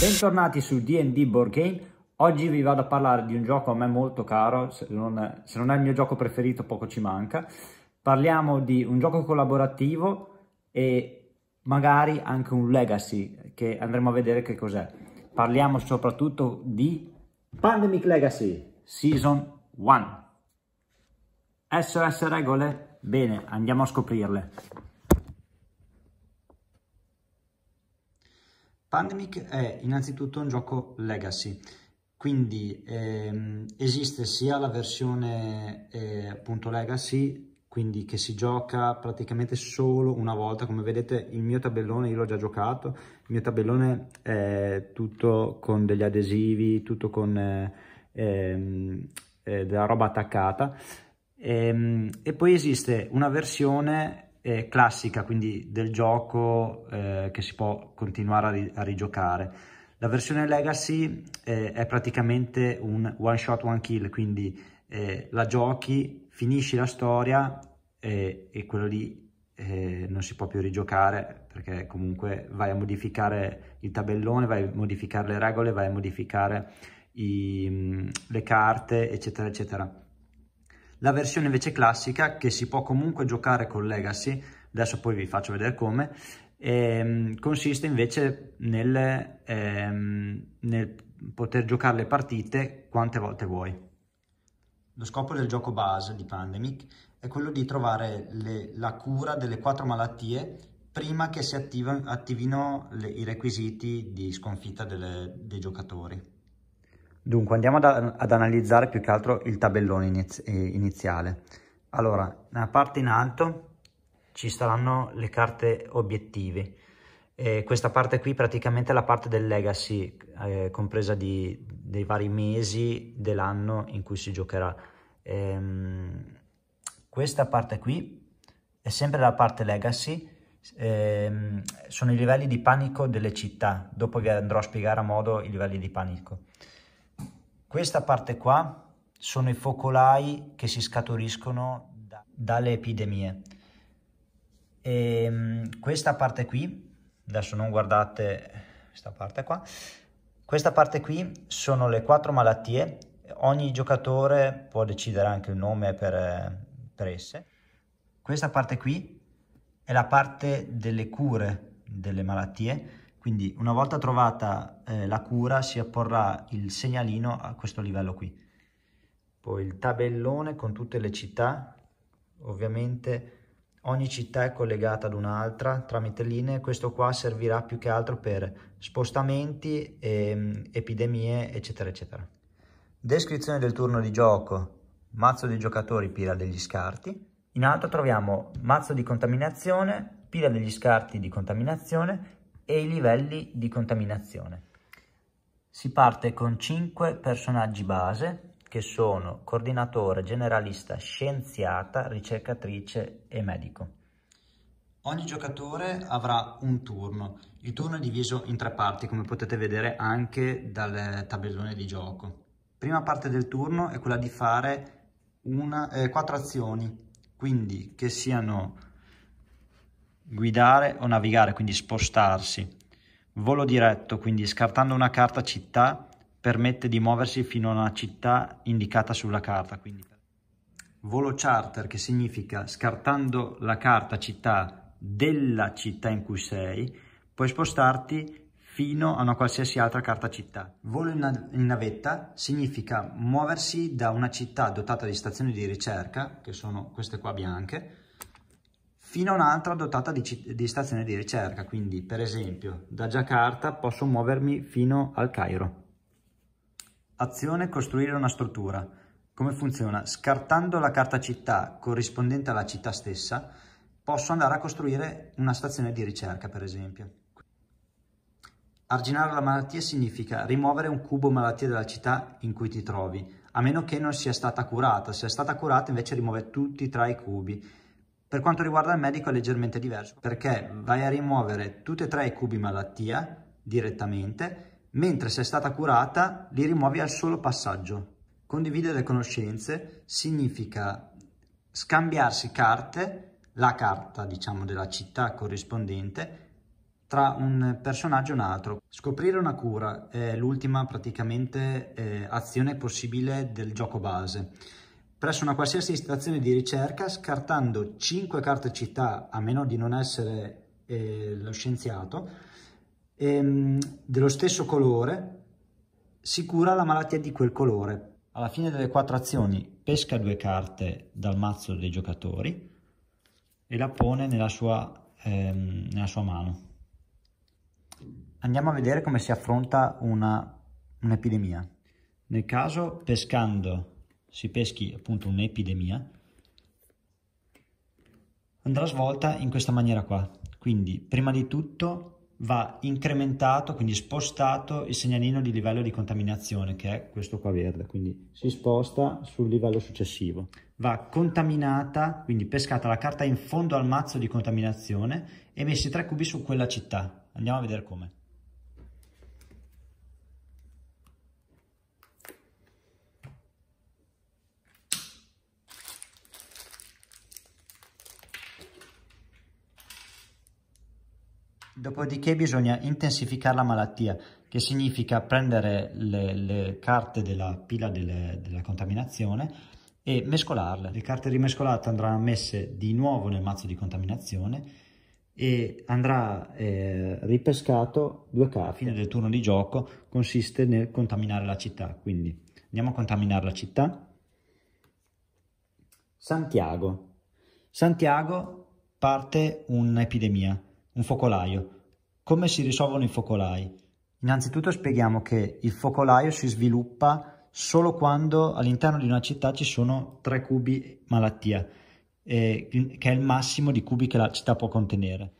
Bentornati su D&D Board Game, oggi vi vado a parlare di un gioco a me molto caro, se non, se non, è il mio gioco preferito poco ci manca. Parliamo di un gioco collaborativo e magari anche un legacy che andremo a vedere che cos'è. Parliamo soprattutto di Pandemic Legacy Season 1. SOS regole? Bene, andiamo a scoprirle. Pandemic è innanzitutto un gioco legacy, quindi ehm, esiste sia la versione eh, appunto legacy, quindi che si gioca praticamente solo una volta, come vedete il mio tabellone, io l'ho già giocato, il mio tabellone è tutto con degli adesivi, tutto con eh, ehm, eh, della roba attaccata, e, ehm, e poi esiste una versione eh, classica, quindi del gioco eh, che si può continuare a, ri a rigiocare. La versione Legacy eh, è praticamente un one shot, one kill, quindi eh, la giochi, finisci la storia eh, e quello lì eh, non si può più rigiocare perché comunque vai a modificare il tabellone, vai a modificare le regole, vai a modificare i, mm, le carte, eccetera, eccetera la versione invece classica che si può comunque giocare con Legacy, adesso poi vi faccio vedere come, ehm, consiste invece nel, ehm, nel poter giocare le partite quante volte vuoi. Lo scopo del gioco base di Pandemic è quello di trovare le, la cura delle quattro malattie prima che si attiva, attivino le, i requisiti di sconfitta delle, dei giocatori. Dunque andiamo ad, ad, analizzare più che altro il tabellone iniz eh, iniziale. Allora, nella parte in alto ci saranno le carte obiettivi. E questa parte qui praticamente è la parte del legacy, eh, compresa di, dei vari mesi dell'anno in cui si giocherà. Ehm, questa parte qui è sempre la parte legacy, ehm, sono i livelli di panico delle città, dopo vi andrò a spiegare a modo i livelli di panico. Questa parte qua sono i focolai che si scaturiscono da, dalle epidemie. E, ehm, questa parte qui, adesso non guardate questa parte qua, questa parte qui sono le quattro malattie, ogni giocatore può decidere anche il nome per, per esse. Questa parte qui è la parte delle cure delle malattie, quindi una volta trovata eh, la cura si apporrà il segnalino a questo livello qui. Poi il tabellone con tutte le città, ovviamente ogni città è collegata ad un'altra tramite linee, questo qua servirà più che altro per spostamenti, e, ehm, epidemie eccetera eccetera. Descrizione del turno di gioco, mazzo dei giocatori, pila degli scarti. In alto troviamo mazzo di contaminazione, pila degli scarti di contaminazione e i livelli di contaminazione. Si parte con 5 personaggi base che sono coordinatore, generalista, scienziata, ricercatrice e medico. Ogni giocatore avrà un turno. Il turno è diviso in tre parti, come potete vedere anche dal tabellone di gioco. Prima parte del turno è quella di fare una, eh, quattro azioni, quindi che siano guidare o navigare, quindi spostarsi. Volo diretto, quindi scartando una carta città, permette di muoversi fino a una città indicata sulla carta. Quindi. Volo charter, che significa scartando la carta città della città in cui sei, puoi spostarti fino a una qualsiasi altra carta città. Volo in, in, navetta significa muoversi da una città dotata di stazioni di ricerca, che sono queste qua bianche, fino a un'altra dotata di, di, stazione di ricerca. Quindi, per esempio, da Giacarta posso muovermi fino al Cairo. Azione costruire una struttura. Come funziona? Scartando la carta città corrispondente alla città stessa, posso andare a costruire una stazione di ricerca, per esempio. Arginare la malattia significa rimuovere un cubo malattia della città in cui ti trovi, a meno che non sia stata curata. Se è stata curata invece rimuove tutti e tre i cubi. Per quanto riguarda il medico è leggermente diverso perché vai a rimuovere tutti e tre i cubi malattia direttamente, mentre se è stata curata li rimuovi al solo passaggio. Condividere le conoscenze significa scambiarsi carte, la carta diciamo della città corrispondente, tra un personaggio e un altro. Scoprire una cura è l'ultima praticamente eh, azione possibile del gioco base presso una qualsiasi stazione di ricerca scartando 5 carte città a meno di non essere eh, lo scienziato ehm, dello stesso colore si cura la malattia di quel colore alla fine delle quattro azioni pesca due carte dal mazzo dei giocatori e la pone nella sua, ehm, nella sua mano andiamo a vedere come si affronta un'epidemia nel caso pescando si peschi appunto un'epidemia, andrà svolta in questa maniera qua. Quindi prima di tutto va incrementato, quindi spostato il segnalino di livello di contaminazione che è questo qua verde, quindi si sposta sul livello successivo. Va contaminata, quindi pescata la carta in fondo al mazzo di contaminazione e messi tre cubi su quella città. Andiamo a vedere come. Dopodiché bisogna intensificare la malattia, che significa prendere le, le carte della pila delle, della contaminazione e mescolarle. Le carte rimescolate andranno messe di nuovo nel mazzo di contaminazione e andrà eh, ripescato due carte. La fine del turno di gioco consiste nel contaminare la città, quindi andiamo a contaminare la città. Santiago. Santiago parte un'epidemia un focolaio. Come si risolvono i focolai? Innanzitutto spieghiamo che il focolaio si sviluppa solo quando all'interno di una città ci sono tre cubi malattia, eh, che è il massimo di cubi che la città può contenere.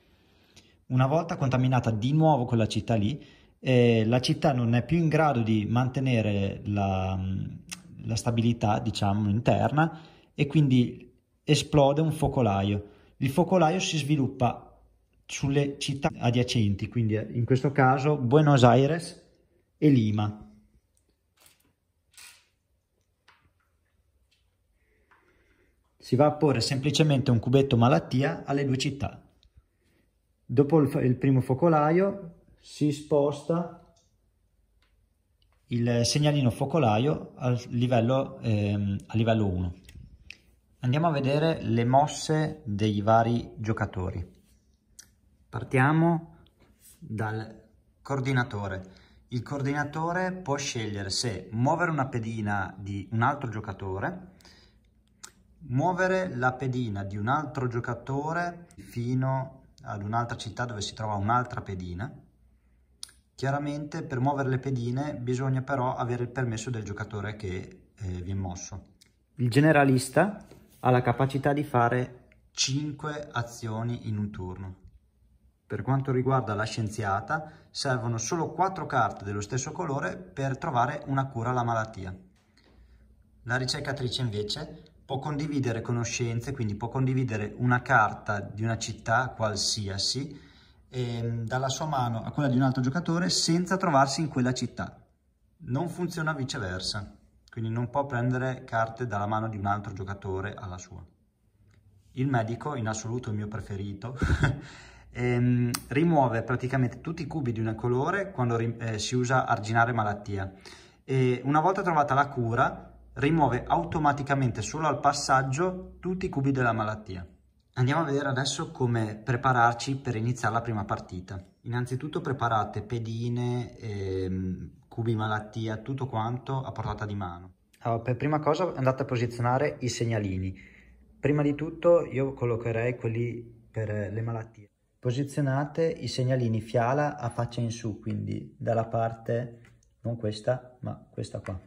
Una volta contaminata di nuovo quella città lì, eh, la città non è più in grado di mantenere la, la stabilità, diciamo, interna e quindi esplode un focolaio. Il focolaio si sviluppa sulle città adiacenti, quindi eh, in questo caso Buenos Aires e Lima. Si va a porre semplicemente un cubetto malattia alle due città. Dopo il, il primo focolaio si sposta il segnalino focolaio al livello, ehm, a livello 1. Andiamo a vedere le mosse dei vari giocatori. Partiamo dal coordinatore. Il coordinatore può scegliere se muovere una pedina di un altro giocatore, muovere la pedina di un altro giocatore fino ad un'altra città dove si trova un'altra pedina. Chiaramente per muovere le pedine bisogna però avere il permesso del giocatore che eh, viene mosso. Il generalista ha la capacità di fare 5 azioni in un turno. Per quanto riguarda la scienziata, servono solo quattro carte dello stesso colore per trovare una cura alla malattia. La ricercatrice invece può condividere conoscenze, quindi può condividere una carta di una città qualsiasi ehm, dalla sua mano a quella di un altro giocatore senza trovarsi in quella città. Non funziona viceversa, quindi non può prendere carte dalla mano di un altro giocatore alla sua. Il medico, in assoluto il mio preferito, ehm, rimuove praticamente tutti i cubi di un colore quando eh, si usa arginare malattia. E una volta trovata la cura, rimuove automaticamente solo al passaggio tutti i cubi della malattia. Andiamo a vedere adesso come prepararci per iniziare la prima partita. Innanzitutto preparate pedine, ehm, cubi malattia, tutto quanto a portata di mano. Allora, per prima cosa andate a posizionare i segnalini. Prima di tutto io collocherei quelli per le malattie posizionate i segnalini fiala a faccia in su, quindi dalla parte non questa, ma questa qua.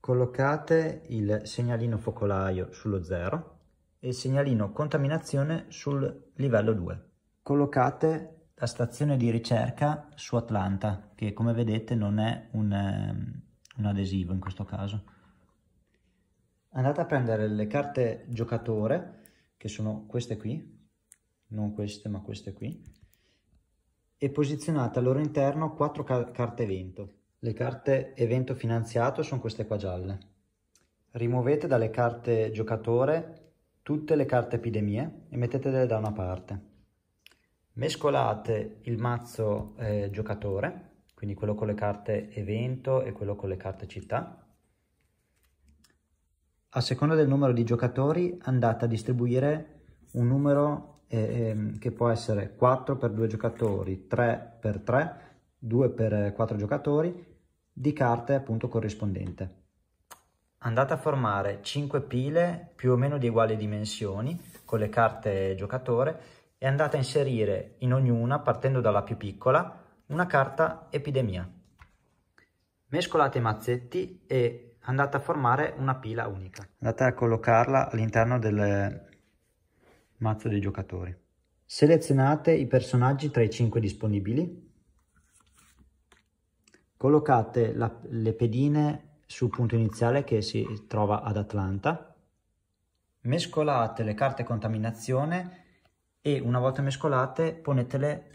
Collocate il segnalino focolaio sullo 0 e il segnalino contaminazione sul livello 2. Collocate la stazione di ricerca su Atlanta, che come vedete non è un, ehm, un adesivo in questo caso. Andate a prendere le carte giocatore, che sono queste qui, non queste ma queste qui, e posizionate al loro interno quattro car carte evento. Le carte evento finanziato sono queste qua gialle. Rimuovete dalle carte giocatore tutte le carte epidemie e mettetele da una parte. Mescolate il mazzo eh, giocatore, quindi quello con le carte evento e quello con le carte città. A seconda del numero di giocatori andate a distribuire un numero eh, ehm, che può essere 4 per 2 giocatori, 3 per 3, 2 per 4 eh, giocatori, di carte appunto corrispondente. Andate a formare 5 pile più o meno di uguali dimensioni con le carte giocatore e andate a inserire in ognuna, partendo dalla più piccola, una carta epidemia. Mescolate i mazzetti e andate a formare una pila unica. Andate a collocarla all'interno del, Mazzo dei giocatori. Selezionate i personaggi tra i 5 disponibili. Collocate la, le pedine sul punto iniziale che si trova ad Atlanta. Mescolate le carte contaminazione e una volta mescolate ponetele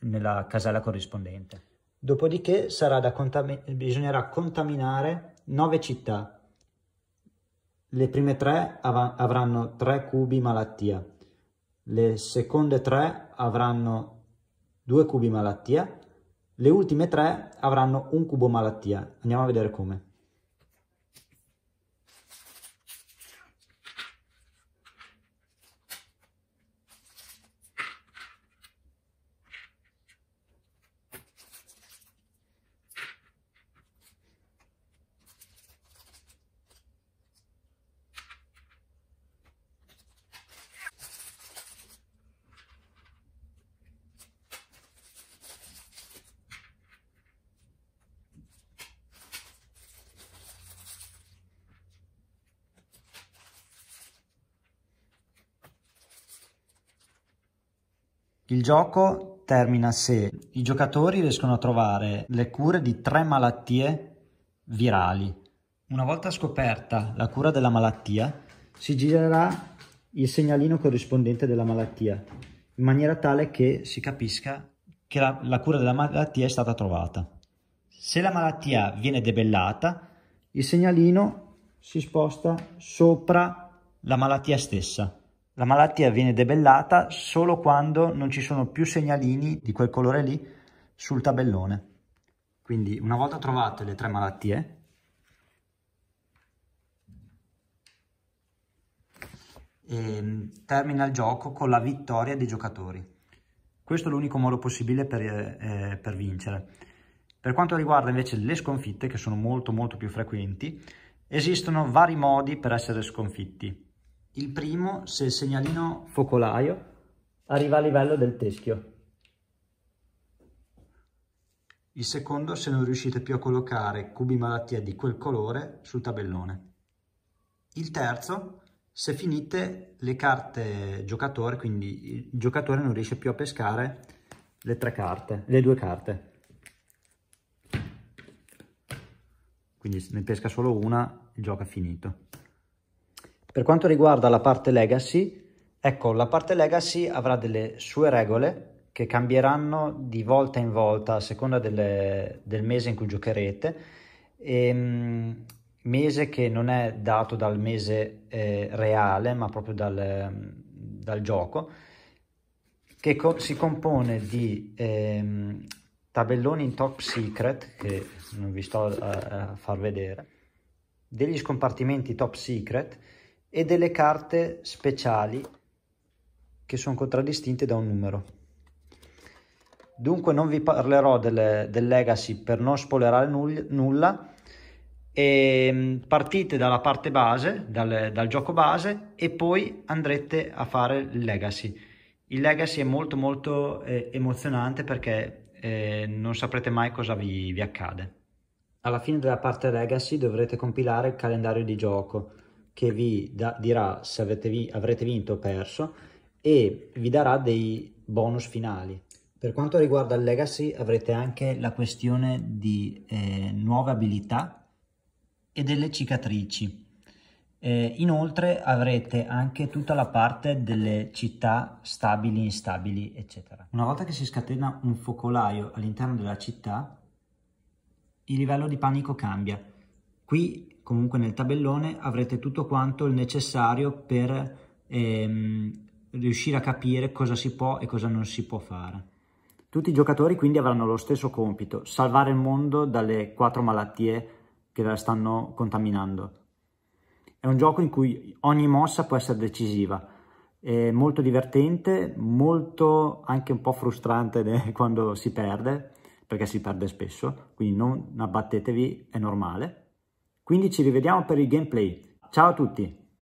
nella casella corrispondente. Dopodiché contam bisognerà contaminare 9 città le prime tre av- avranno tre cubi malattia, le seconde tre avranno due cubi malattia, le ultime tre avranno un cubo malattia. Andiamo a vedere come. Il gioco termina se i giocatori riescono a trovare le cure di tre malattie virali. Una volta scoperta la cura della malattia, si girerà il segnalino corrispondente della malattia, in maniera tale che si capisca che la, la cura della malattia è stata trovata. Se la malattia viene debellata, il segnalino si sposta sopra la malattia stessa. La malattia viene debellata solo quando non ci sono più segnalini di quel colore lì sul tabellone. Quindi una volta trovate le tre malattie, ehm, termina il gioco con la vittoria dei giocatori. Questo è l'unico modo possibile per, eh, eh, per, vincere. Per quanto riguarda invece le sconfitte, che sono molto molto più frequenti, esistono vari modi per essere sconfitti. Il primo se il segnalino focolaio arriva a livello del teschio. Il secondo se non riuscite più a collocare cubi malattia di quel colore sul tabellone. Il terzo se finite le carte giocatore, quindi il giocatore non riesce più a pescare le tre carte, le due carte. Quindi ne pesca solo una, il gioco è finito. Per quanto riguarda la parte legacy, ecco, la parte legacy avrà delle sue regole che cambieranno di volta in volta a seconda delle, del mese in cui giocherete. E, ehm, mese che non è dato dal mese eh, reale, ma proprio dal, dal gioco, che co- si compone di ehm, tabelloni in top secret, che non vi sto a, a far vedere, degli scompartimenti top secret, e delle carte speciali che sono contraddistinte da un numero. Dunque non vi parlerò delle, del legacy per non spoilerare null, nulla. E ehm, partite dalla parte base, dal, dal gioco base e poi andrete a fare il legacy. Il legacy è molto molto eh, emozionante perché eh, non saprete mai cosa vi, vi accade. Alla fine della parte legacy dovrete compilare il calendario di gioco che vi da, dirà se avete vi, avrete vinto o perso e vi darà dei bonus finali. Per quanto riguarda il legacy avrete anche la questione di eh, nuove abilità e delle cicatrici. Eh, inoltre avrete anche tutta la parte delle città stabili, instabili, eccetera. Una volta che si scatena un focolaio all'interno della città, il livello di panico cambia. Qui comunque nel tabellone avrete tutto quanto il necessario per ehm, riuscire a capire cosa si può e cosa non si può fare. Tutti i giocatori quindi avranno lo stesso compito, salvare il mondo dalle quattro malattie che la stanno contaminando. È un gioco in cui ogni mossa può essere decisiva, è molto divertente, molto anche un po' frustrante quando si perde, perché si perde spesso, quindi non abbattetevi, è normale quindi ci rivediamo per il gameplay. Ciao a tutti!